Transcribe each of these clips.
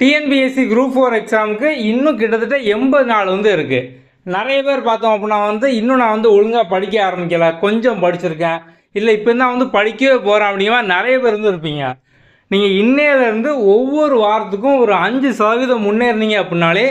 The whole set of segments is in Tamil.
டிஎன்பிஎஸ்சி குரூப் ஃபோர் எக்ஸாமுக்கு இன்னும் கிட்டத்தட்ட எண்பது நாள் வந்து இருக்குது நிறைய பேர் பார்த்தோம் அப்படின்னா வந்து இன்னும் நான் வந்து ஒழுங்காக படிக்க ஆரம்பிக்கல கொஞ்சம் படிச்சிருக்கேன் இல்லை இப்போ தான் வந்து படிக்கவே போகிறேன் அப்படிங்கிற நிறைய பேர் வந்து இருப்பீங்க நீங்கள் இன்னையிலேருந்து ஒவ்வொரு வாரத்துக்கும் ஒரு அஞ்சு சதவீதம் முன்னேறினீங்க அப்படின்னாலே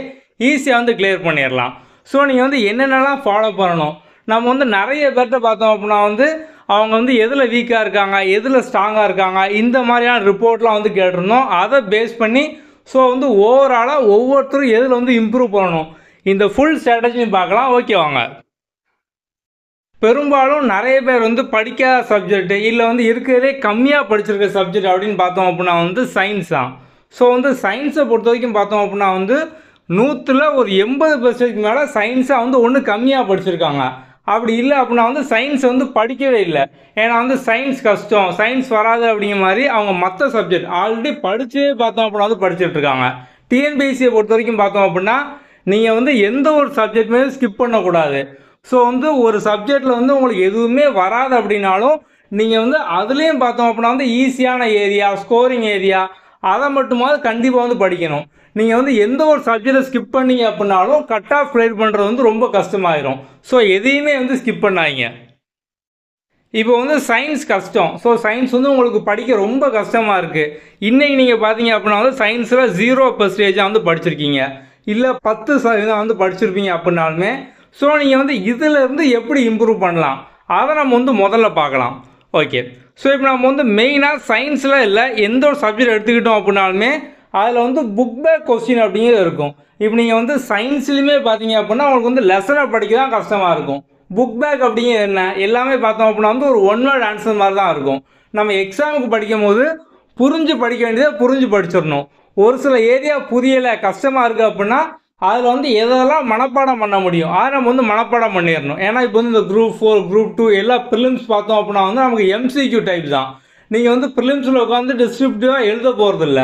ஈஸியாக வந்து கிளியர் பண்ணிடலாம் ஸோ நீங்கள் வந்து என்னென்னலாம் ஃபாலோ பண்ணணும் நம்ம வந்து நிறைய பேர்கிட்ட பார்த்தோம் அப்படின்னா வந்து அவங்க வந்து எதில் வீக்காக இருக்காங்க எதில் ஸ்ட்ராங்காக இருக்காங்க இந்த மாதிரியான ரிப்போர்ட்லாம் வந்து கேட்டிருந்தோம் அதை பேஸ் பண்ணி ஸோ வந்து ஓவராலாக ஒவ்வொருத்தரும் எதில் வந்து இம்ப்ரூவ் பண்ணணும் இந்த ஃபுல் ஸ்ட்ராட்டஜியும் பார்க்கலாம் ஓகே வாங்க பெரும்பாலும் நிறைய பேர் வந்து படிக்காத சப்ஜெக்ட்டு இல்லை வந்து இருக்கிறதே கம்மியாக படிச்சிருக்க சப்ஜெக்ட் அப்படின்னு பார்த்தோம் அப்படின்னா வந்து சயின்ஸ் தான் ஸோ வந்து சயின்ஸை பொறுத்த வரைக்கும் பார்த்தோம் அப்படின்னா வந்து நூற்றில் ஒரு எண்பது பெர்சன்டேஜ் மேலே சயின்ஸாக வந்து ஒன்று கம்மியாக படிச்சிருக்காங்க அப்படி இல்லை அப்படின்னா வந்து சயின்ஸ் வந்து படிக்கவே இல்லை ஏன்னா வந்து சயின்ஸ் கஷ்டம் சயின்ஸ் வராது அப்படிங்கிற மாதிரி அவங்க மற்ற சப்ஜெக்ட் ஆல்ரெடி படித்தே பார்த்தோம் அப்படின்னா வந்து படிச்சுட்டு இருக்காங்க டிஎன்பிஎஸ்சியை பொறுத்த வரைக்கும் பார்த்தோம் அப்படின்னா நீங்கள் வந்து எந்த ஒரு சப்ஜெக்ட்டுமே ஸ்கிப் பண்ணக்கூடாது ஸோ வந்து ஒரு சப்ஜெக்டில் வந்து உங்களுக்கு எதுவுமே வராது அப்படின்னாலும் நீங்கள் வந்து அதுலேயும் பார்த்தோம் அப்படின்னா வந்து ஈஸியான ஏரியா ஸ்கோரிங் ஏரியா அதை மட்டுமாவது கண்டிப்பாக வந்து படிக்கணும் நீங்கள் வந்து எந்த ஒரு சப்ஜெக்டை ஸ்கிப் பண்ணீங்க அப்படின்னாலும் கட் ஆஃப் க்ளியர் பண்ணுறது வந்து ரொம்ப கஷ்டமாயிரும் ஸோ எதையுமே வந்து ஸ்கிப் பண்ணாங்க இப்போ வந்து சயின்ஸ் கஷ்டம் ஸோ சயின்ஸ் வந்து உங்களுக்கு படிக்க ரொம்ப கஷ்டமாக இருக்குது இன்றைக்கி நீங்கள் பார்த்தீங்க அப்படின்னா வந்து சயின்ஸில் ஜீரோ பர்சன்டேஜாக வந்து படிச்சிருக்கீங்க இல்லை பத்து சதவீதம் வந்து படிச்சிருப்பீங்க அப்படின்னாலுமே ஸோ நீங்கள் வந்து இதிலேருந்து எப்படி இம்ப்ரூவ் பண்ணலாம் அதை நம்ம வந்து முதல்ல பார்க்கலாம் ஓகே ஸோ இப்போ நம்ம வந்து மெயினாக சயின்ஸில் இல்லை எந்த ஒரு சப்ஜெக்ட் எடுத்துக்கிட்டோம் அப்படின்னாலுமே அதில் வந்து புக் பேக் கொஸ்டின் அப்படிங்கிறது இருக்கும் இப்போ நீங்கள் வந்து சயின்ஸ்லையுமே பார்த்தீங்க அப்படின்னா உங்களுக்கு வந்து லெசனை படிக்க தான் கஷ்டமாக இருக்கும் புக் பேக் அப்படிங்கிறது என்ன எல்லாமே பார்த்தோம் அப்படின்னா வந்து ஒரு ஒன் வேர்ட் ஆன்சர் மாதிரி தான் இருக்கும் நம்ம எக்ஸாமுக்கு படிக்கும் போது புரிஞ்சு படிக்க வேண்டியதை புரிஞ்சு படிச்சிடணும் ஒரு சில ஏரியா புரியலை கஷ்டமாக இருக்குது அப்படின்னா அதில் வந்து எதெல்லாம் மனப்பாடம் பண்ண முடியும் அதை நம்ம வந்து மனப்பாடம் பண்ணிடணும் ஏன்னா இப்போ வந்து இந்த குரூப் ஃபோர் குரூப் டூ எல்லா ப்ரிலிம்ஸ் பார்த்தோம் அப்படின்னா வந்து நமக்கு எம்சிக்யூ டைப் தான் நீங்கள் வந்து ப்ரிலிம்ஸில் உட்காந்து டிஸ்கிரிப்டிவாக எழுத போகிறதில்ல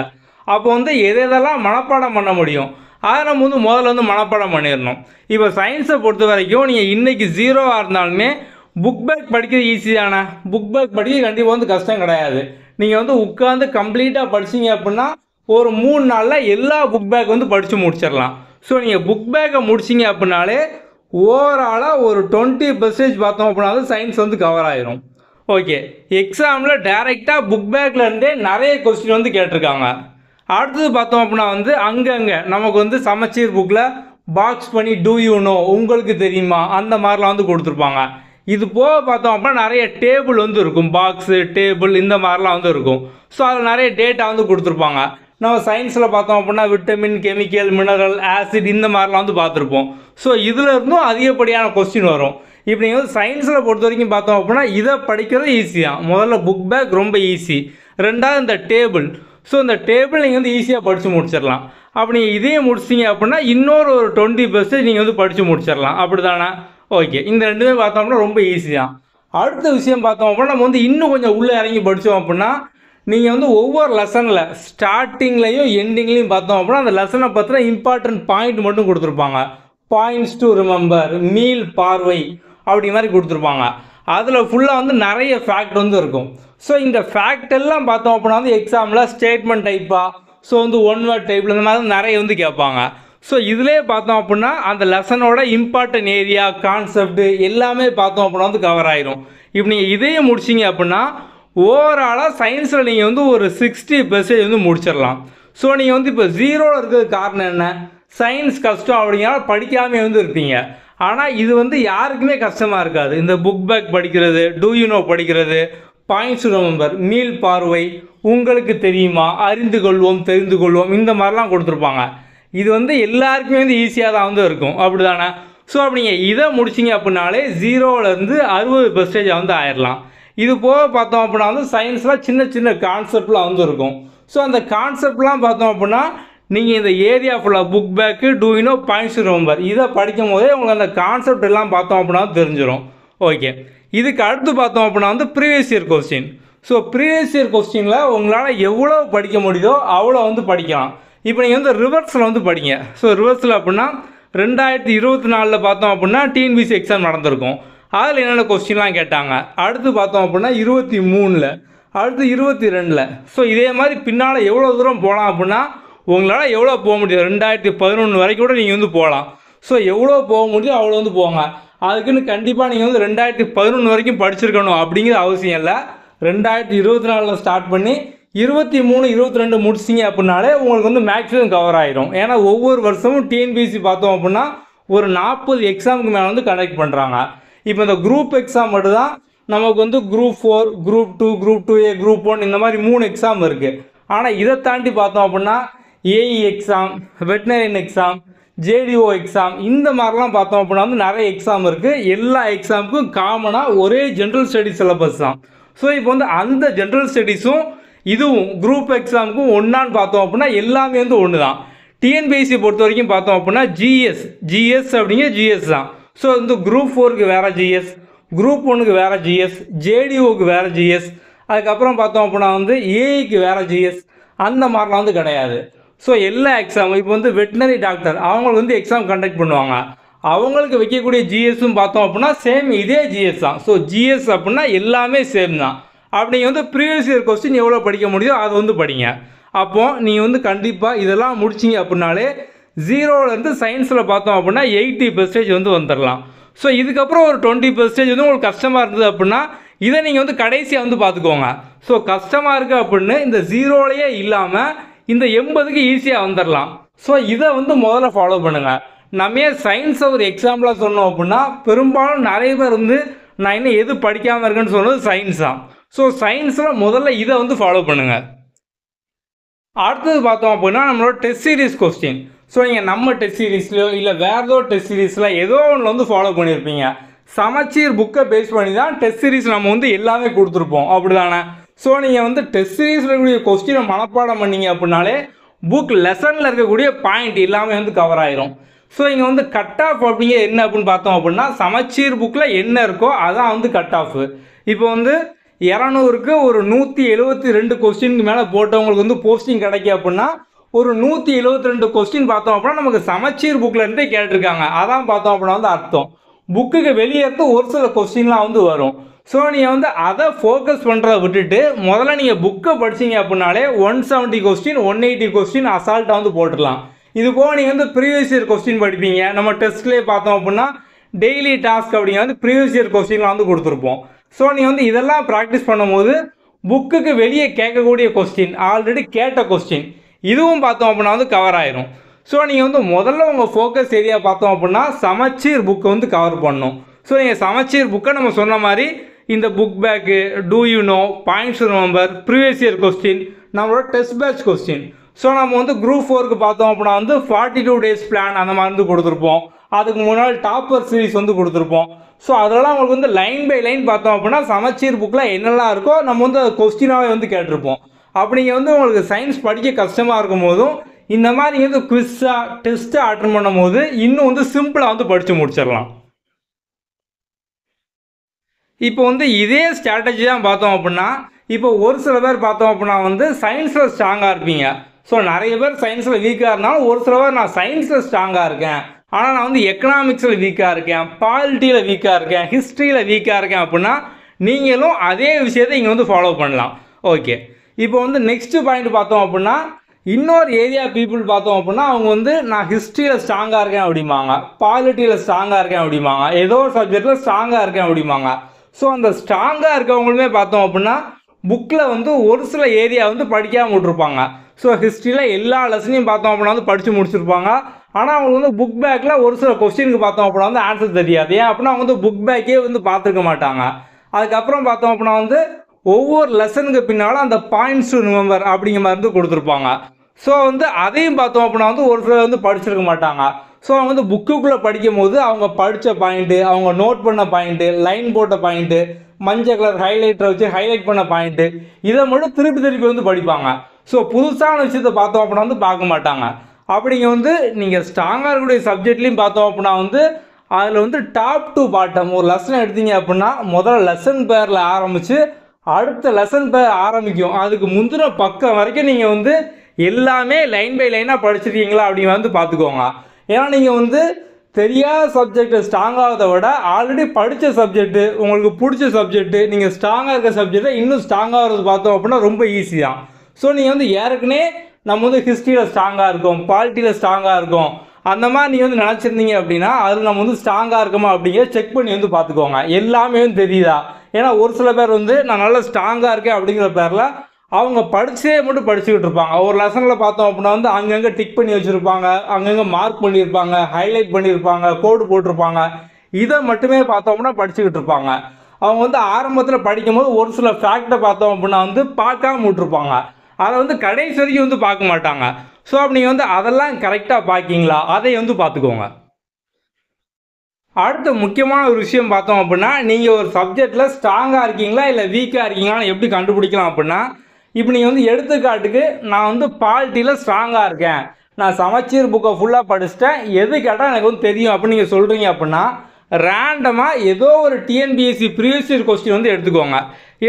அப்போ வந்து எதெல்லாம் மனப்பாடம் பண்ண முடியும் அதை நம்ம வந்து முதல்ல வந்து மனப்பாடம் பண்ணிடணும் இப்போ சயின்ஸை பொறுத்த வரைக்கும் நீங்கள் இன்றைக்கி ஜீரோவாக இருந்தாலுமே புக் பேக் படிக்கிறது ஈஸி தானே புக் பேக் படிக்க கண்டிப்பாக வந்து கஷ்டம் கிடையாது நீங்கள் வந்து உட்காந்து கம்ப்ளீட்டாக படிச்சிங்க அப்படின்னா ஒரு மூணு நாளில் எல்லா புக் பேக் வந்து படித்து முடிச்சிடலாம் ஸோ நீங்கள் புக் பேக்கை முடிச்சிங்க அப்படின்னாலே ஓவராலாக ஒரு டுவெண்ட்டி பர்சன்டேஜ் பார்த்தோம் அப்படின்னா சயின்ஸ் வந்து கவர் ஆயிரும் ஓகே எக்ஸாமில் டைரெக்டாக புக் பேக்லேருந்தே நிறைய கொஸ்டின் வந்து கேட்டிருக்காங்க அடுத்தது பார்த்தோம் அப்படின்னா வந்து அங்கங்கே நமக்கு வந்து சமச்சீர் புக்கில் பாக்ஸ் பண்ணி டூ யூ நோ உங்களுக்கு தெரியுமா அந்த மாதிரிலாம் வந்து கொடுத்துருப்பாங்க இது போக பார்த்தோம் அப்படின்னா நிறைய டேபிள் வந்து இருக்கும் பாக்ஸு டேபிள் இந்த மாதிரிலாம் வந்து இருக்கும் ஸோ அதில் நிறைய டேட்டா வந்து கொடுத்துருப்பாங்க நம்ம சயின்ஸில் பார்த்தோம் அப்படின்னா விட்டமின் கெமிக்கல் மினரல் ஆசிட் இந்த மாதிரிலாம் வந்து பார்த்துருப்போம் ஸோ இதில் இருந்தும் அதிகப்படியான கொஸ்டின் வரும் இப்போ நீங்கள் வந்து சயின்ஸில் பொறுத்த வரைக்கும் பார்த்தோம் அப்படின்னா இதை படிக்கிறது ஈஸி தான் முதல்ல புக் பேக் ரொம்ப ஈஸி ரெண்டாவது இந்த டேபிள் ஸோ இந்த டேபிள் நீங்கள் வந்து ஈஸியாக படித்து முடிச்சிடலாம் அப்படி நீங்கள் இதே முடிச்சிங்க அப்படின்னா இன்னொரு ஒரு டுவெண்ட்டி பெர்சன்ட் நீங்கள் வந்து படித்து முடிச்சிடலாம் அப்படி தானே ஓகே இந்த ரெண்டுமே பார்த்தோம்னா ரொம்ப ஈஸி தான் அடுத்த விஷயம் பார்த்தோம் அப்படின்னா நம்ம வந்து இன்னும் கொஞ்சம் உள்ளே இறங்கி படித்தோம் அப்படின்னா நீங்கள் வந்து ஒவ்வொரு லெசனில் ஸ்டார்டிங்லேயும் எண்டிங்லேயும் பார்த்தோம் அப்படின்னா அந்த லெசனை பார்த்தினா இம்பார்ட்டன்ட் பாயிண்ட் மட்டும் கொடுத்துருப்பாங்க பாயிண்ட்ஸ் டு ரிமெம்பர் மீல் பார்வை அப்படி மாதிரி கொடுத்துருப்பாங்க அதில் ஃபுல்லாக வந்து நிறைய ஃபேக்ட் வந்து இருக்கும் ஸோ இந்த ஃபேக்ட் எல்லாம் பார்த்தோம் அப்படின்னா வந்து எக்ஸாமில் ஸ்டேட்மெண்ட் டைப்பாக ஸோ வந்து ஒன் வேர்ட் டைப்பில் இந்த மாதிரி நிறைய வந்து கேட்பாங்க ஸோ இதிலே பார்த்தோம் அப்படின்னா அந்த லெசனோட இம்பார்ட்டன்ட் ஏரியா கான்செப்ட் எல்லாமே பார்த்தோம் அப்படின்னா வந்து கவர் ஆயிரும் இப்போ நீங்கள் இதையும் முடிச்சிங்க அப்படின்னா ஓவராலாக சயின்ஸில் நீங்கள் வந்து ஒரு சிக்ஸ்டி பெர்சன்டேஜ் வந்து முடிச்சிடலாம் ஸோ நீங்கள் வந்து இப்போ ஜீரோவில் இருக்கிறது காரணம் என்ன சயின்ஸ் கஷ்டம் அப்படிங்கிறனால படிக்காமல் வந்து இருப்பீங்க ஆனால் இது வந்து யாருக்குமே கஷ்டமாக இருக்காது இந்த புக் பேக் படிக்கிறது டூயூனோ யூனோ படிக்கிறது பாயிண்ட்ஸ் ரொம்பர் மீள் பார்வை உங்களுக்கு தெரியுமா அறிந்து கொள்வோம் தெரிந்து கொள்வோம் இந்த மாதிரிலாம் கொடுத்துருப்பாங்க இது வந்து எல்லாருக்குமே வந்து ஈஸியாக தான் வந்து இருக்கும் அப்படி தானே ஸோ அப்படி நீங்கள் இதை முடிச்சிங்க அப்படின்னாலே ஜீரோவிலேருந்து அறுபது பெர்சன்டேஜாக வந்து ஆயிடலாம் இது போக பார்த்தோம் அப்படின்னா வந்து சயின்ஸ்லாம் சின்ன சின்ன கான்செப்ட்லாம் வந்து இருக்கும் ஸோ அந்த கான்செப்ட்லாம் பார்த்தோம் அப்படின்னா நீங்கள் இந்த ஏரியா ஃபுல்லாக புக் பேக்கு டூயினோ பாயிண்ட்ஸ் ரொம்பர் இதை படிக்கும் போதே உங்களுக்கு அந்த கான்செப்ட் எல்லாம் பார்த்தோம் அப்படின்னா தெரிஞ்சிடும் ஓகே இதுக்கு அடுத்து பார்த்தோம் அப்படின்னா வந்து previous year question so previous year கொஸ்டினில் உங்களால் எவ்வளோ படிக்க முடியுதோ அவ்வளோ வந்து படிக்கலாம் இப்போ நீங்கள் வந்து ரிவர்ஸில் வந்து படிங்க ஸோ ரிவர்ஸில் அப்படின்னா ரெண்டாயிரத்தி இருபத்தி நாலில் பார்த்தோம் அப்படின்னா டிஎன்பிசி எக்ஸாம் நடந்திருக்கும் அதில் என்னென்ன கொஸ்டின்லாம் கேட்டாங்க அடுத்து பார்த்தோம் அப்படின்னா இருபத்தி மூணில் அடுத்து இருபத்தி ரெண்டில் ஸோ இதே மாதிரி பின்னால் எவ்வளோ தூரம் போகலாம் அப்படின்னா உங்களால் எவ்வளோ போக முடியும் ரெண்டாயிரத்தி பதினொன்று வரைக்கும் கூட நீங்கள் வந்து போகலாம் ஸோ எவ்வளோ போக முடியும் அவ்வளோ வந்து போங்க அதுக்குன்னு கண்டிப்பாக நீங்கள் வந்து ரெண்டாயிரத்தி பதினொன்று வரைக்கும் படிச்சிருக்கணும் அப்படிங்கிற அவசியம் இல்லை ரெண்டாயிரத்தி இருபத்தி நாலில் ஸ்டார்ட் பண்ணி இருபத்தி மூணு இருபத்தி ரெண்டு முடிச்சிங்க அப்படின்னாலே உங்களுக்கு வந்து மேக்ஸிமம் கவர் ஆகிடும் ஏன்னா ஒவ்வொரு வருஷமும் டிஎன்பிசி பார்த்தோம் அப்படின்னா ஒரு நாற்பது எக்ஸாமுக்கு மேலே வந்து கண்டக்ட் பண்ணுறாங்க இப்போ இந்த குரூப் எக்ஸாம் மட்டும் தான் நமக்கு வந்து group four group two group two A group one இந்த மாதிரி மூணு எக்ஸாம் இருக்குது ஆனால் இதை தாண்டி பார்த்தோம் அப்படின்னா AE exam veterinarian exam JDO exam இந்த மாதிரிலாம் பார்த்தோம் அப்படின்னா வந்து நிறைய எக்ஸாம் இருக்குது எல்லா எக்ஸாமுக்கும் காமனாக ஒரே ஜென்ரல் ஸ்டடீஸ் சிலபஸ் தான் ஸோ இப்போ வந்து அந்த ஜென்ரல் ஸ்டடீஸும் இதுவும் குரூப் எக்ஸாமுக்கும் ஒன்றான்னு பார்த்தோம் அப்படின்னா எல்லாமே வந்து ஒன்று தான் டிஎன்பிஎஸ்சி பொறுத்த வரைக்கும் பார்த்தோம் அப்படின்னா ஜிஎஸ் ஜிஎஸ் அப்படிங்க ஜிஎஸ் தான் ஸோ வந்து குரூப் ஃபோருக்கு வேறு ஜிஎஸ் குரூப் ஒன்றுக்கு வேறு ஜிஎஸ் ஜேடிஓக்கு வேறு ஜிஎஸ் அதுக்கப்புறம் பார்த்தோம் அப்படின்னா வந்து ஏஐக்கு வேறு ஜிஎஸ் அந்த மாதிரிலாம் வந்து கிடையாது ஸோ எல்லா எக்ஸாம் இப்போ வந்து வெட்டினரி டாக்டர் அவங்களுக்கு வந்து எக்ஸாம் கண்டக்ட் பண்ணுவாங்க அவங்களுக்கு வைக்கக்கூடிய ஜிஎஸ்ஸும் பார்த்தோம் அப்படின்னா சேம் இதே ஜிஎஸ் தான் ஸோ ஜிஎஸ் அப்படின்னா எல்லாமே சேம் தான் அப்படி நீங்கள் வந்து ப்ரீவியஸ் இயர் கொஸ்டின் எவ்வளோ படிக்க முடியுதோ அதை வந்து படிங்க அப்போது நீங்கள் வந்து கண்டிப்பாக இதெல்லாம் முடிச்சிங்க அப்படின்னாலே ஜீரோலேருந்து சயின்ஸில் பார்த்தோம் அப்படின்னா எயிட்டி பெர்சன்டேஜ் வந்து வந்துடலாம் ஸோ இதுக்கப்புறம் ஒரு டுவெண்ட்டி பெர்சன்டேஜ் வந்து உங்களுக்கு கஷ்டமாக இருந்தது அப்படின்னா இதை நீங்கள் வந்து கடைசியாக வந்து பார்த்துக்கோங்க ஸோ கஷ்டமாக இருக்குது அப்படின்னு இந்த ஜீரோலையே இல்லாமல் இந்த எண்பதுக்கு ஈஸியாக வந்துடலாம் ஸோ இதை வந்து முதல்ல ஃபாலோ பண்ணுங்கள் நம்ம ஏன் சயின்ஸை ஒரு எக்ஸாம்பிளாக சொன்னோம் அப்படின்னா பெரும்பாலும் நிறைய பேர் வந்து நான் இன்னும் எது படிக்காமல் இருக்கேன்னு சொன்னது சயின்ஸ் தான் ஸோ சயின்ஸில் முதல்ல இதை வந்து ஃபாலோ பண்ணுங்கள் அடுத்தது பார்த்தோம் அப்படின்னா நம்மளோட டெஸ்ட் சீரீஸ் கொஸ்டின் ஸோ நீங்கள் நம்ம டெஸ்ட் சீரீஸ்லையோ இல்லை வேறு ஏதோ டெஸ்ட் சீரீஸில் ஏதோ ஒன்றில் வந்து ஃபாலோ பண்ணியிருப்பீங்க சமச்சீர் புக்கை பேஸ் பண்ணி தான் டெஸ்ட் சீரீஸ் நம்ம வந்து எல்லாமே கொடுத்துருப்போம் அப்படி தானே ஸோ நீங்கள் வந்து டெஸ்ட் சீரீஸில் இருக்கக்கூடிய கொஸ்டினை மனப்பாடம் பண்ணீங்க அப்படின்னாலே புக் லெசனில் இருக்கக்கூடிய பாயிண்ட் எல்லாமே வந்து கவர் ஆயிரும் ஸோ இங்கே வந்து கட் ஆஃப் அப்படிங்க என்ன அப்படின்னு பார்த்தோம் அப்படின்னா சமச்சீர் புக்கில் என்ன இருக்கோ அதான் வந்து கட் ஆஃப் இப்போ வந்து இரநூறுக்கு ஒரு நூற்றி எழுபத்தி ரெண்டு கொஸ்டினுக்கு மேலே போட்டவங்களுக்கு வந்து போஸ்டிங் கிடைக்கும் அப்படின்னா ஒரு நூற்றி எழுபத்தி ரெண்டு கொஸ்டின் பார்த்தோம் அப்படின்னா நமக்கு சமச்சீர் புக்கில் இருந்தே கேட்டிருக்காங்க அதான் பார்த்தோம் அப்படின்னா வந்து அர்த்தம் புக்குக்கு வெளியேற்ற ஒரு சில கொஸ்டின்லாம் வந்து வரும் ஸோ நீங்கள் வந்து அதை ஃபோக்கஸ் பண்ணுறதை விட்டுட்டு முதல்ல நீங்கள் புக்கை படிச்சிங்க அப்படின்னாலே one seventy question one eighty question அசால்ட்டாக வந்து போட்டுடலாம் இது போக நீங்கள் வந்து ப்ரீவியஸ் இயர் கொஸ்டின் படிப்பீங்க நம்ம டெஸ்ட்லேயே பார்த்தோம் அப்படின்னா டெய்லி டாஸ்க் அப்படிங்க வந்து ப்ரீவியஸ் இயர் கொஸ்டின்லாம் வந்து கொடுத்துருப்போம் ஸோ நீங்கள் வந்து இதெல்லாம் ப்ராக்டிஸ் பண்ணும்போது புக்குக்கு வெளியே கேட்கக்கூடிய கொஸ்டின் ஆல்ரெடி கேட்ட கொஸ்டின் இதுவும் பார்த்தோம் அப்படின்னா வந்து கவர் ஆயிரும் ஸோ நீங்கள் வந்து முதல்ல உங்கள் ஃபோக்கஸ் ஏரியா பார்த்தோம் அப்படின்னா சமச்சீர் புக்கை வந்து கவர் பண்ணும் ஸோ நீங்கள் சமச்சீர் புக்கை நம்ம சொன்ன மாதிரி இந்த book back do you know points number previous year question நம்மளோட டெஸ்ட் பேட்ச் கொஸ்டின் ஸோ நம்ம வந்து குரூப் ஃபோருக்கு பார்த்தோம் அப்படின்னா வந்து ஃபார்ட்டி டூ டேஸ் பிளான் அந்த மாதிரி வந்து கொடுத்துருப்போம் அதுக்கு முன்னால் டாப்பர் சீரிஸ் வந்து கொடுத்துருப்போம் ஸோ அதெல்லாம் உங்களுக்கு வந்து லைன் பை லைன் பார்த்தோம் அப்படின்னா சமச்சீர் புக்கில் என்னெல்லாம் இருக்கோ நம்ம வந்து அது கொஸ்டினாகவே வந்து கேட்டிருப்போம் நீங்கள் வந்து உங்களுக்கு சயின்ஸ் படிக்க கஷ்டமாக இருக்கும் போதும் இந்த மாதிரி வந்து குவிஸ்ஸாக டெஸ்ட்டு அட்டன் பண்ணும் போது இன்னும் வந்து சிம்பிளாக வந்து படித்து முடிச்சிடலாம் இப்போ வந்து இதே ஸ்ட்ராட்டஜி தான் பார்த்தோம் அப்படின்னா இப்போ ஒரு சில பேர் பார்த்தோம் அப்படின்னா வந்து சயின்ஸில் ஸ்ட்ராங்காக இருப்பீங்க ஸோ நிறைய பேர் சயின்ஸில் வீக்காக இருந்தாலும் ஒரு சில பேர் நான் சயின்ஸில் ஸ்ட்ராங்காக இருக்கேன் ஆனால் நான் வந்து எக்கனாமிக்ஸில் வீக்காக இருக்கேன் பாலிட்டியில் வீக்காக இருக்கேன் ஹிஸ்ட்ரியில் வீக்காக இருக்கேன் அப்படின்னா நீங்களும் அதே விஷயத்தை இங்கே வந்து ஃபாலோ பண்ணலாம் ஓகே இப்போ வந்து நெக்ஸ்ட் பாயிண்ட் பார்த்தோம் அப்படின்னா இன்னொரு ஏரியா பீப்புள் பார்த்தோம் அப்படின்னா அவங்க வந்து நான் ஹிஸ்ட்ரியில் ஸ்ட்ராங்காக இருக்கேன் அப்படிம்பாங்க பாலிட்டியில் ஸ்ட்ராங்காக இருக்கேன் அப்படிம்பாங்க ஏதோ ஒரு சப்ஜெக்டில் ஸ்ட்ராங்காக இருக்கேன் அப்படிம்பாங்க ஸோ அந்த ஸ்ட்ராங்காக இருக்கவங்களுமே பார்த்தோம் அப்படின்னா புக்கில் வந்து ஒரு சில ஏரியா வந்து படிக்காமல் விட்டுருப்பாங்க ஸோ ஹிஸ்ட்ரியில் எல்லா லெசனையும் பார்த்தோம் அப்படின்னா வந்து படித்து முடிச்சிருப்பாங்க ஆனால் அவங்களுக்கு வந்து புக் பேக்கில் ஒரு சில கொஸ்டினுக்கு பார்த்தோம் அப்படின்னா வந்து ஆன்சர் தெரியாது ஏன் அப்படின்னா அவங்க வந்து புக் பேக்கே வந்து பார்த்துருக்க மாட்டாங்க அதுக்கப்புறம் பார்த்தோம் அப்படின்னா வந்து ஒவ்வொரு லெசனுக்கு பின்னால் அந்த பாயிண்ட்ஸ் டூ ரிமெம்பர் அப்படிங்கிற மாதிரி வந்து கொடுத்துருப்பாங்க ஸோ வந்து அதையும் பார்த்தோம் அப்படின்னா வந்து ஒரு சிலர் வந்து படிச்சிருக்க மாட்டாங்க ஸோ அவங்க வந்து புக்குக்குள்ளே படிக்கும் போது அவங்க படித்த பாயிண்ட்டு அவங்க நோட் பண்ண பாயிண்ட்டு லைன் போட்ட பாயிண்ட்டு மஞ்சள் கலர் ஹைலைட்டரை வச்சு ஹைலைட் பண்ண பாயிண்ட்டு இதை மட்டும் திருப்பி திருப்பி வந்து படிப்பாங்க ஸோ புதுசான விஷயத்த பார்த்தோம் அப்படின்னா வந்து பார்க்க மாட்டாங்க அப்படிங்க வந்து நீங்கள் ஸ்ட்ராங்காக இருக்கக்கூடிய சப்ஜெக்ட்லேயும் பார்த்தோம் அப்படின்னா வந்து அதில் வந்து டாப் டு பாட்டம் ஒரு லெசன் எடுத்தீங்க அப்படின்னா முதல்ல லெசன் பேரில் ஆரம்பித்து அடுத்த லெசன் பேர் ஆரம்பிக்கும் அதுக்கு முந்தின பக்கம் வரைக்கும் நீங்கள் வந்து எல்லாமே லைன் பை லைனாக படிச்சிருக்கீங்களா அப்படிங்க வந்து பார்த்துக்கோங்க ஏன்னா நீங்கள் வந்து தெரியாத சப்ஜெக்ட் ஸ்ட்ராங்காகிறத விட ஆல்ரெடி படித்த சப்ஜெக்ட்டு உங்களுக்கு பிடிச்ச சப்ஜெக்ட்டு நீங்கள் ஸ்ட்ராங்காக இருக்க சப்ஜெக்டை இன்னும் ஸ்ட்ராங்காகிறது பார்த்தோம் அப்படின்னா ரொம்ப ஈஸி தான் ஸோ நீங்கள் வந்து ஏற்கனவே நம்ம வந்து ஹிஸ்ட்ரியில் ஸ்ட்ராங்காக இருக்கும் பாலிட்டியில் ஸ்ட்ராங்காக இருக்கும் அந்த மாதிரி நீங்கள் வந்து நினச்சிருந்தீங்க அப்படின்னா அதில் நம்ம வந்து ஸ்ட்ராங்காக இருக்கோமா அப்படிங்கிறத செக் பண்ணி வந்து பார்த்துக்கோங்க எல்லாமே வந்து தெரியுதா ஏன்னா ஒரு சில பேர் வந்து நான் நல்லா ஸ்ட்ராங்காக இருக்கேன் அப்படிங்கிற பேரில் அவங்க படித்தே மட்டும் படிச்சுக்கிட்டு இருப்பாங்க ஒரு லெசனில் பார்த்தோம் அப்படின்னா வந்து அங்கங்கே டிக் பண்ணி வச்சுருப்பாங்க அங்கங்கே மார்க் பண்ணியிருப்பாங்க ஹைலைட் பண்ணியிருப்பாங்க கோடு போட்டிருப்பாங்க இதை மட்டுமே பார்த்தோம் அப்படின்னா படிச்சுக்கிட்டு இருப்பாங்க அவங்க வந்து ஆரம்பத்தில் படிக்கும் போது ஒரு சில ஃபேக்டை பார்த்தோம் அப்படின்னா வந்து பார்க்காம விட்டுருப்பாங்க அதை வந்து கடைசி வரைக்கும் வந்து பார்க்க மாட்டாங்க ஸோ அப்போ நீங்கள் வந்து அதெல்லாம் கரெக்டாக பார்க்கிங்களா அதை வந்து பார்த்துக்கோங்க அடுத்த முக்கியமான ஒரு விஷயம் பார்த்தோம் அப்படின்னா நீங்கள் ஒரு சப்ஜெக்டில் ஸ்ட்ராங்காக இருக்கீங்களா இல்லை வீக்காக இருக்கீங்களான்னு எப்படி கண்டுபிடிக்கலாம் அப்படின்னா இப்போ நீங்கள் வந்து எடுத்துக்காட்டுக்கு நான் வந்து பால்ட்டியில் ஸ்ட்ராங்காக இருக்கேன் நான் சமச்சீர் புக்கை ஃபுல்லாக படிச்சுட்டேன் எது கேட்டால் எனக்கு வந்து தெரியும் அப்படின்னு நீங்கள் சொல்கிறீங்க அப்படின்னா ரேண்டமாக ஏதோ ஒரு டிஎன்பிஎஸ்சி ப்ரீவியஸ் இயர் கொஸ்டின் வந்து எடுத்துக்கோங்க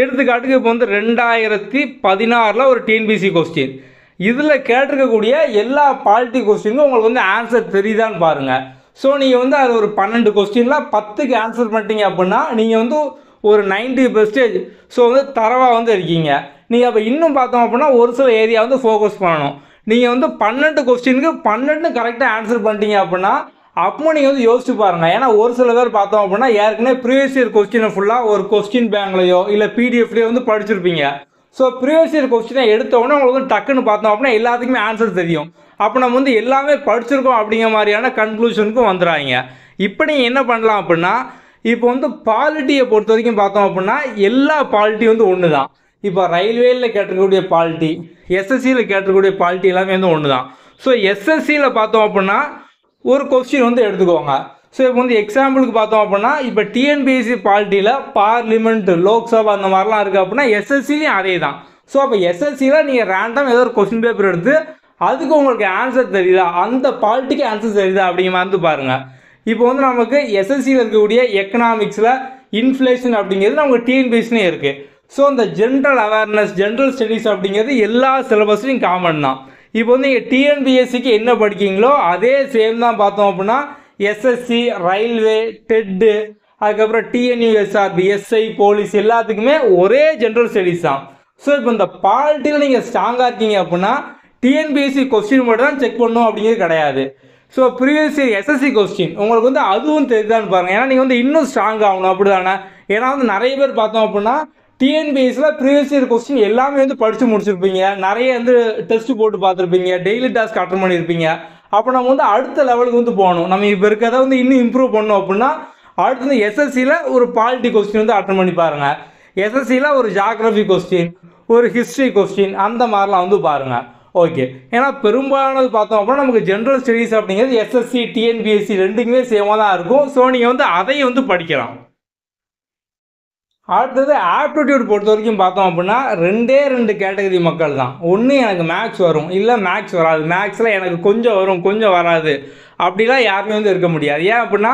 எடுத்துக்காட்டுக்கு இப்போ வந்து ரெண்டாயிரத்தி பதினாறில் ஒரு டிஎன்பிஎஸ்சி கொஸ்டின் இதில் கேட்டிருக்கக்கூடிய எல்லா பால்ட்டி கொஸ்டினுக்கும் உங்களுக்கு வந்து ஆன்சர் தெரியுதான்னு பாருங்கள் ஸோ நீங்கள் வந்து அது ஒரு பன்னெண்டு கொஸ்டின்லாம் பத்துக்கு ஆன்சர் பண்ணிட்டீங்க அப்படின்னா நீங்கள் வந்து ஒரு நைன்டி பெர்சன்டேஜ் ஸோ வந்து தரவாக வந்து இருக்கீங்க நீங்கள் அப்போ இன்னும் பார்த்தோம் அப்படின்னா ஒரு சில ஏரியா வந்து ஃபோக்கஸ் பண்ணணும் நீங்கள் வந்து பன்னெண்டு கொஸ்டினுக்கு பன்னெண்டு கரெக்டாக ஆன்சர் பண்ணிட்டீங்க அப்படின்னா அப்போ நீங்கள் வந்து யோசிச்சு பாருங்கள் ஏன்னா ஒரு சில பேர் பார்த்தோம் அப்படின்னா ஏற்கனவே ப்ரீவியஸ் இயர் கொஸ்டினை ஃபுல்லாக ஒரு கொஸ்டின் பேங்க்லையோ இல்லை பிடிஎஃப்லையோ வந்து படிச்சிருப்பீங்க ஸோ ப்ரீவியஸ் இயர் கொஸ்டினை எடுத்தோடனே உங்களுக்கு வந்து டக்குன்னு பார்த்தோம் அப்படின்னா எல்லாத்துக்குமே ஆன்சர் தெரியும் அப்போ நம்ம வந்து எல்லாமே படிச்சிருக்கோம் அப்படிங்கிற மாதிரியான கன்க்ளூஷனுக்கும் வந்துடுறாங்க இப்போ நீங்கள் என்ன பண்ணலாம் அப்படின்னா இப்போ வந்து பாலிட்டியை பொறுத்த வரைக்கும் பார்த்தோம் அப்படின்னா எல்லா பாலிட்டியும் வந்து ஒன்று தான் இப்போ ரயில்வேயில் கேட்டிருக்கக்கூடிய பால்ட்டி எஸ்எஸ்சியில் கேட்டிருக்கக்கூடிய பால்ட்டி எல்லாமே வந்து ஒன்று தான் ஸோ எஸ்எஸ்சியில் பார்த்தோம் அப்படின்னா ஒரு கொஸ்டின் வந்து எடுத்துக்கோங்க ஸோ இப்போ வந்து எக்ஸாம்பிளுக்கு பார்த்தோம் அப்படின்னா இப்போ டிஎன்பிஎஸ்சி பாலிட்டியில் பார்லிமெண்ட் லோக்சபா அந்த மாதிரிலாம் இருக்குது அப்படின்னா எஸ்எஸ்சிலையும் அதே தான் ஸோ அப்போ எஸ்எஸ்சியில் நீங்கள் ரேண்டம் ஏதோ ஒரு கொஸ்டின் பேப்பர் எடுத்து அதுக்கு உங்களுக்கு ஆன்சர் தெரியுதா அந்த பால்ட்டிக்கு ஆன்சர் தெரியுதா அப்படிங்கிற வந்து பாருங்கள் இப்போ வந்து நமக்கு எஸ்எஸ்சியில் இருக்கக்கூடிய எக்கனாமிக்ஸில் இன்ஃப்ளேஷன் அப்படிங்கிறது நமக்கு டிஎன்பிஎஸ்சிலையும் இருக்குது ஸோ அந்த ஜென்ரல் அவேர்னஸ் ஜென்ரல் ஸ்டடீஸ் அப்படிங்கிறது எல்லா சிலபஸ்லையும் காமன் தான் இப்போ வந்து நீங்கள் டிஎன்பிஎஸ்சிக்கு என்ன படிக்கிங்களோ அதே சேம் தான் பார்த்தோம் அப்படின்னா எஸ்எஸ்சி ரயில்வே டெட்டு அதுக்கப்புறம் டிஎன்யூஎஸ்ஆர் பிஎஸ்ஐ போலீஸ் எல்லாத்துக்குமே ஒரே ஜென்ரல் ஸ்டடீஸ் தான் ஸோ இப்போ இந்த பாலிட்டியில் நீங்கள் ஸ்ட்ராங்காக இருக்கீங்க அப்படின்னா டிஎன்பிஎஸ்சி கொஸ்டின் மட்டும் தான் செக் பண்ணும் அப்படிங்கிறது கிடையாது so previous year SSC question உங்களுக்கு வந்து அதுவும் தெரியுதான்னு பாருங்கள் ஏன்னா நீங்கள் வந்து இன்னும் ஸ்ட்ராங் ஆகணும் அப்படி தானே ஏன்னா வந்து நிறைய பேர் பார்த்தோம் அப்படின்னா டிஎன்பிஎஸ்சியில் ப்ரீவியஸ் இயர் கொஸ்டின் எல்லாமே வந்து படித்து முடிச்சிருப்பீங்க நிறைய வந்து டெஸ்ட் போட்டு பார்த்துருப்பீங்க டெய்லி டாஸ்க் அட்டன் பண்ணியிருப்பீங்க அப்போ நம்ம வந்து அடுத்த லெவலுக்கு வந்து போகணும் நம்ம இப்போ இருக்கிறத வந்து இன்னும் இம்ப்ரூவ் பண்ணோம் அப்படின்னா அடுத்து வந்து எஸ்எஸ்சியில் ஒரு பாலிட்டி கொஸ்டின் வந்து அட்டன் பண்ணி பாருங்கள் எஸ்எஸ்சியில் ஒரு ஜாகிரபி கொஸ்டின் ஒரு ஹிஸ்ட்ரி கொஸ்டின் அந்த மாதிரிலாம் வந்து பாருங்கள் ஓகே ஏன்னா பெரும்பாலானது பார்த்தோம் அப்படின்னா நமக்கு ஜென்ரல் ஸ்டடீஸ் அப்படிங்கிறது எஸ்எஸ்சி டிஎன்பிஎஸ்சி ரெண்டுக்குமே சேமாக தான் இருக்கும் ஸோ நீங்கள் வந்து அதையும் வந்து படிக்கலாம் அடுத்தது ஆப்டிடியூட் பொறுத்த வரைக்கும் பார்த்தோம் அப்படின்னா ரெண்டே ரெண்டு கேட்டகரி மக்கள் தான் ஒன்று எனக்கு மேக்ஸ் வரும் இல்லை மேக்ஸ் வராது மேக்ஸில் எனக்கு கொஞ்சம் வரும் கொஞ்சம் வராது அப்படிலாம் யாருமே வந்து இருக்க முடியாது ஏன் அப்படின்னா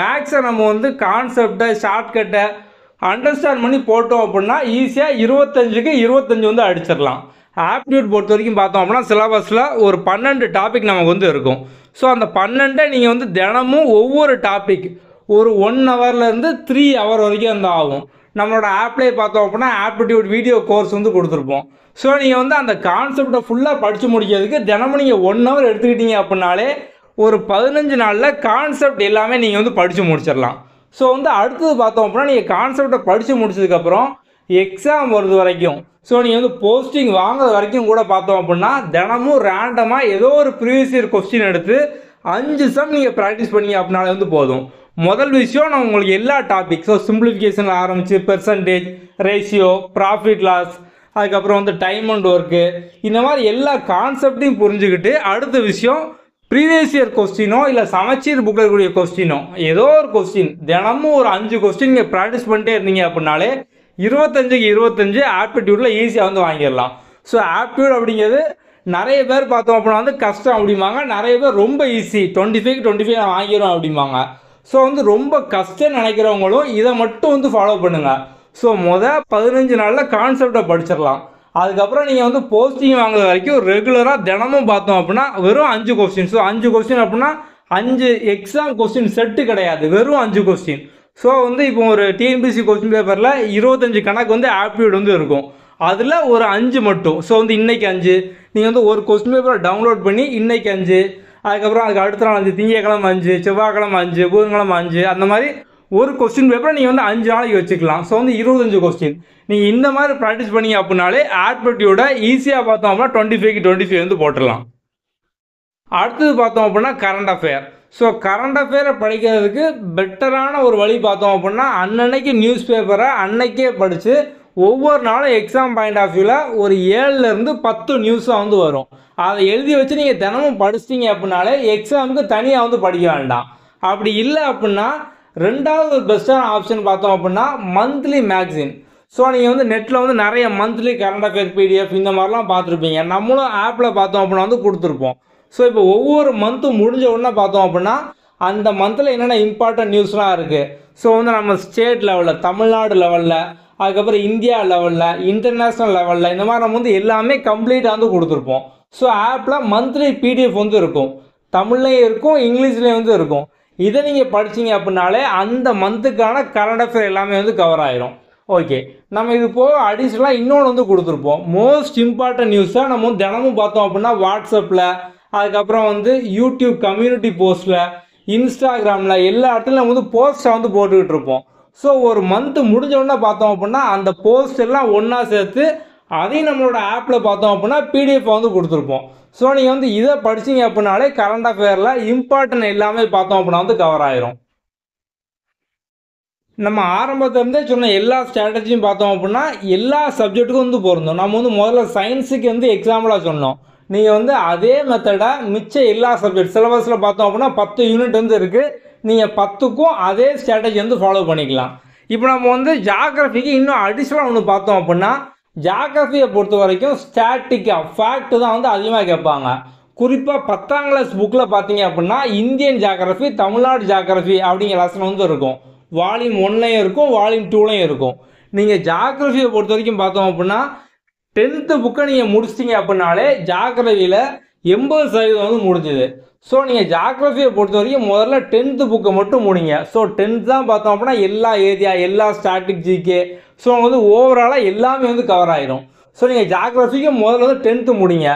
மேக்ஸை நம்ம வந்து கான்செப்டை ஷார்ட்கட்டை அண்டர்ஸ்டாண்ட் பண்ணி போட்டோம் அப்படின்னா ஈஸியாக இருபத்தஞ்சுக்கு இருபத்தஞ்சு வந்து அடிச்சிடலாம் ஆப்டிடியூட் பொறுத்த வரைக்கும் பார்த்தோம் அப்படின்னா சிலபஸில் ஒரு பன்னெண்டு டாபிக் நமக்கு வந்து இருக்கும் ஸோ அந்த பன்னெண்டை நீங்கள் வந்து தினமும் ஒவ்வொரு டாபிக் ஒரு ஒன் ஹவர்லேருந்து த்ரீ ஹவர் வரைக்கும் வந்து ஆகும் நம்மளோட ஆப்லேயே பார்த்தோம் அப்படின்னா ஆப்டிடியூட் வீடியோ கோர்ஸ் வந்து கொடுத்துருப்போம் ஸோ நீங்கள் வந்து அந்த கான்செப்டை ஃபுல்லாக படித்து முடிக்கிறதுக்கு தினமும் நீங்கள் ஒன் ஹவர் எடுத்துக்கிட்டீங்க அப்படின்னாலே ஒரு பதினஞ்சு நாளில் கான்செப்ட் எல்லாமே நீங்கள் வந்து படித்து முடிச்சிடலாம் ஸோ வந்து அடுத்தது பார்த்தோம் அப்படின்னா நீங்கள் கான்செப்டை படித்து முடிச்சதுக்கப்புறம் எக்ஸாம் வருது வரைக்கும் ஸோ நீங்கள் வந்து போஸ்டிங் வாங்குற வரைக்கும் கூட பார்த்தோம் அப்படின்னா தினமும் ரேண்டமாக ஏதோ ஒரு ப்ரீவியஸ் இயர் கொஸ்டின் எடுத்து அஞ்சு சம் நீங்கள் ப்ராக்டிஸ் பண்ணீங்க அப்படின்னாலே வந்து போதும் முதல் விஷயம் நான் உங்களுக்கு எல்லா டாபிக் சிம்பிளிஃபிகேஷனில் ஆரம்பித்து பெர்சன்டேஜ் ரேஷியோ ப்ராஃபிட் லாஸ் அதுக்கப்புறம் வந்து டைம் அண்ட் ஒர்க்கு இந்த மாதிரி எல்லா கான்செப்டையும் புரிஞ்சுக்கிட்டு அடுத்த விஷயம் ப்ரீவியஸ் இயர் கொஸ்டினோ இல்லை சமச்சீர் புக்கில் இருக்கக்கூடிய கொஸ்டினோ ஏதோ ஒரு கொஸ்டின் தினமும் ஒரு அஞ்சு கொஸ்டின் நீங்கள் ப்ராக்டிஸ் பண்ணிட்டே இருந்தீங்க அப்படின்னாலே இருபத்தஞ்சுக்கு இருபத்தஞ்சு ஆப்டிடியூடில் ஈஸியாக வந்து வாங்கிடலாம் ஸோ ஆப்டியூட் அப்படிங்கிறது நிறைய பேர் பார்த்தோம் அப்படின்னா வந்து கஷ்டம் அப்படிம்பாங்க நிறைய பேர் ரொம்ப easy twenty five twenty five வாங்கிடும் அப்படிம்பாங்க ஸோ வந்து ரொம்ப கஷ்டம் நினைக்கிறவங்களும் இதை மட்டும் வந்து ஃபாலோ பண்ணுங்கள் ஸோ மொதல் பதினஞ்சு நாளில் கான்செப்டை படிச்சிடலாம் அதுக்கப்புறம் நீங்கள் வந்து போஸ்டிங் வாங்குற வரைக்கும் ரெகுலராக தினமும் பார்த்தோம் அப்படின்னா வெறும் அஞ்சு கொஸ்டின் ஸோ அஞ்சு கொஸ்டின் அப்படின்னா அஞ்சு எக்ஸாம் கொஸ்டின் செட்டு கிடையாது வெறும் அஞ்சு கொஸ்டின் ஸோ வந்து இப்போ ஒரு டிஎன்பிசி கொஸ்டின் பேப்பரில் இருபத்தஞ்சு கணக்கு வந்து ஆப்டியூட் வந்து இருக்கும் அதில் ஒரு அஞ்சு மட்டும் ஸோ வந்து இன்றைக்கி அஞ்சு நீங்கள் வந்து ஒரு கொஸ்டின் பேப்பரை டவுன்லோட் பண்ணி இன்றைக்கி அஞ்சு அதுக்கப்புறம் அதுக்கு அடுத்த நாள் அஞ்சு திங்கக்கிழமை அஞ்சு செவ்வாய்க்கிழமை அஞ்சு புதன்கிழமை அஞ்சு அந்த மாதிரி ஒரு கொஸ்டின் பேப்பரை நீங்கள் வந்து அஞ்சு நாளைக்கு வச்சுக்கலாம் ஸோ வந்து இருபத்தஞ்சு கொஸ்டின் நீங்கள் இந்த மாதிரி ப்ராக்டிஸ் பண்ணீங்க அப்படின்னாலே ஆட்பட்டியோட ஈஸியாக பார்த்தோம் அப்படின்னா டுவெண்ட்டி ஃபைவ்க்கு டுவெண்ட்டி ஃபைவ் வந்து போட்டுடலாம் அடுத்தது பார்த்தோம் அப்படின்னா கரண்ட் அஃபேர் ஸோ கரண்ட் அஃபேரை படிக்கிறதுக்கு பெட்டரான ஒரு வழி பார்த்தோம் அப்படின்னா அன்னன்னைக்கு நியூஸ் பேப்பரை அன்னைக்கே படித்து ஒவ்வொரு நாளும் எக்ஸாம் பாயிண்ட் ஆஃப் வியூவில் ஒரு ஏழுலேருந்து பத்து நியூஸாக வந்து வரும் அதை எழுதி வச்சு நீங்கள் தினமும் படிச்சிட்டிங்க அப்படின்னாலே எக்ஸாமுக்கு தனியாக வந்து படிக்க வேண்டாம் அப்படி இல்லை அப்படின்னா ரெண்டாவது பெஸ்ட்டான ஆப்ஷன் பார்த்தோம் அப்படின்னா மந்த்லி மேக்சின் ஸோ நீங்கள் வந்து நெட்டில் வந்து நிறைய மந்த்லி கரண்ட் அஃபேர் பிடிஎஃப் இந்த மாதிரிலாம் பார்த்துருப்பீங்க நம்மளும் ஆப்பில் பார்த்தோம் அப்படின்னா வந்து கொடுத்துருப்போம் ஸோ இப்போ ஒவ்வொரு மந்த்தும் முடிஞ்ச உடனே பார்த்தோம் அப்படின்னா அந்த மந்தில் என்னென்ன இம்பார்ட்டன்ட் நியூஸ்லாம் இருக்குது ஸோ வந்து நம்ம ஸ்டேட் லெவலில் தமிழ்நாடு லெவலில் அதுக்கப்புறம் இந்தியா லெவலில் இன்டர்நேஷ்னல் லெவலில் இந்த மாதிரி நம்ம வந்து எல்லாமே கம்ப்ளீட்டாக வந்து கொடுத்துருப்போம் ஸோ ஆப்பில் மந்த்லி பிடிஎஃப் வந்து இருக்கும் தமிழ்லையும் இருக்கும் இங்கிலீஷ்லேயும் வந்து இருக்கும் இதை நீங்கள் படிச்சிங்க அப்படின்னாலே அந்த மந்த்துக்கான கரண்ட் அஃபேர் எல்லாமே வந்து கவர் ஆயிரும் ஓகே நம்ம இது போக அடிஷ்னலாக இன்னொன்று வந்து கொடுத்துருப்போம் மோஸ்ட் இம்பார்ட்டன்ட் நியூஸாக நம்ம வந்து தினமும் பார்த்தோம் அப்படின்னா வாட்ஸ்அப்பில் அதுக்கப்புறம் வந்து யூடியூப் கம்யூனிட்டி போஸ்ட்டில் இன்ஸ்டாகிராமில் எல்லா இடத்துலையும் நம்ம வந்து போஸ்ட்டை வந்து போட்டுக்கிட்டு இருப்போம் ஸோ ஒரு மந்த்து முடிஞ்சோடனே பார்த்தோம் அப்படின்னா அந்த போஸ்ட் எல்லாம் ஒன்றா சேர்த்து அதையும் நம்மளோட ஆப்பில் பார்த்தோம் அப்படின்னா பிடிஎஃப் வந்து கொடுத்துருப்போம் ஸோ நீங்கள் வந்து இதை படிச்சிங்க அப்படின்னாலே கரண்ட் அஃபேரில் இம்பார்ட்டன்ட் எல்லாமே பார்த்தோம் அப்படின்னா வந்து கவர் ஆயிரும் நம்ம ஆரம்பத்திலேருந்தே சொன்ன எல்லா ஸ்ட்ராட்டஜியும் பார்த்தோம் அப்படின்னா எல்லா சப்ஜெக்ட்டுக்கும் வந்து பொருந்தோம் நம்ம வந்து முதல்ல சயின்ஸுக்கு வந்து எக்ஸாம்பிளாக சொன்னோம் நீங்கள் வந்து அதே மெத்தடாக மிச்ச எல்லா சப்ஜெக்ட் சிலபஸில் பார்த்தோம் அப்படின்னா பத்து யூனிட் வந்து இருக்குது நீங்கள் பத்துக்கும் அதே ஸ்ட்ராட்டஜி வந்து ஃபாலோ பண்ணிக்கலாம் இப்போ நம்ம வந்து ஜாகிரஃபிக்கு இன்னும் அடிஷ்னலாக ஒன்று பார்த்தோம் அப்படின்னா ஜாகிரஃபியை பொறுத்த வரைக்கும் ஸ்டாட்டிக்காக ஃபேக்ட் தான் வந்து அதிகமாக கேட்பாங்க குறிப்பாக பத்தாம் கிளாஸ் புக்கில் பார்த்தீங்க அப்படின்னா இந்தியன் ஜாகிரஃபி தமிழ்நாடு ஜாகிரஃபி அப்படிங்கிற லெசன் வந்து இருக்கும் வால்யூம் ஒன்லையும் இருக்கும் வால்யூம் டூலையும் இருக்கும் நீங்கள் ஜாகிரஃபியை பொறுத்த வரைக்கும் பார்த்தோம் அப்படின்னா டென்த்து புக்கை நீங்கள் முடிச்சிட்டிங்க அப்படின்னாலே ஜாகிரஃபியில் எண்பது சதவீதம் வந்து முடிஞ்சுது ஸோ நீங்கள் ஜாக்ரஃபியை பொறுத்த வரைக்கும் முதல்ல டென்த்து புக்கை மட்டும் முடிங்க ஸோ டென்த் தான் பார்த்தோம் அப்படின்னா எல்லா ஏரியா எல்லா ஸ்டாட்டிக் ஜிகே ஸோ அவங்க வந்து ஓவராலாக எல்லாமே வந்து கவர் ஆகிடும் ஸோ நீங்கள் ஜாக்ரஃபிக்கு முதல்ல வந்து டென்த்து முடிங்க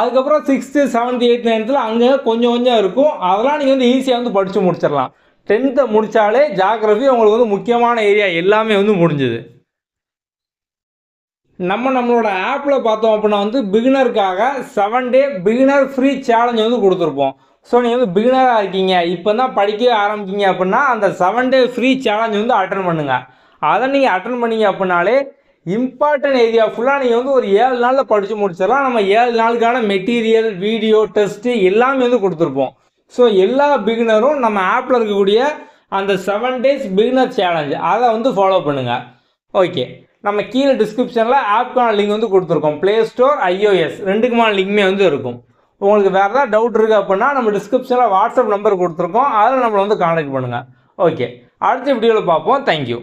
அதுக்கப்புறம் சிக்ஸ்த்து செவன்த் எயித் நைன்த்தில் அங்கே கொஞ்சம் கொஞ்சம் இருக்கும் அதெல்லாம் நீங்கள் வந்து ஈஸியாக வந்து படித்து முடிச்சிடலாம் டென்த்தை முடித்தாலே ஜாக்ரஃபி உங்களுக்கு வந்து முக்கியமான ஏரியா எல்லாமே வந்து முடிஞ்சுது நம்ம நம்மளோட ஆப்பில் பார்த்தோம் அப்படின்னா வந்து பிகினருக்காக seven day beginner free challenge வந்து கொடுத்துருப்போம் ஸோ நீங்கள் வந்து பிகினராக இருக்கீங்க இப்போ தான் படிக்கவே ஆரம்பிக்கிங்க அப்படின்னா அந்த செவன் டே ஃப்ரீ சேலஞ்ச் வந்து அட்டன் பண்ணுங்கள் அதை நீங்கள் அட்டன் பண்ணீங்க அப்படின்னாலே இம்பார்ட்டன்ட் ஏரியா ஃபுல்லாக நீங்கள் வந்து ஒரு ஏழு நாளில் படித்து முடிச்சிடலாம் நம்ம ஏழு நாளுக்கான மெட்டீரியல் வீடியோ டெஸ்ட்டு எல்லாமே வந்து கொடுத்துருப்போம் ஸோ எல்லா பிகினரும் நம்ம ஆப்பில் இருக்கக்கூடிய அந்த செவன் டேஸ் பிகினர் சேலஞ்ச் அதை வந்து ஃபாலோ பண்ணுங்கள் ஓகே நம்ம கீழே டிஸ்கிரிப்ஷனில் ஆப்கான லிங்க் வந்து கொடுத்துருக்கோம் ப்ளே ஸ்டோர் ஐஓஎஸ் ரெண்டுக்குமான லிங்க்மே வந்து இருக்கும் உங்களுக்கு வேறு ஏதாவது டவுட் இருக்குது அப்படின்னா நம்ம டிஸ்கிரிப்ஷனில் வாட்ஸ்அப் நம்பர் கொடுத்துருக்கோம் அதில் நம்மளை வந்து காண்டக்ட் பண்ணுங்கள் ஓகே அடுத்த வீடியோவில் பார்ப்போம் தேங்க்யூ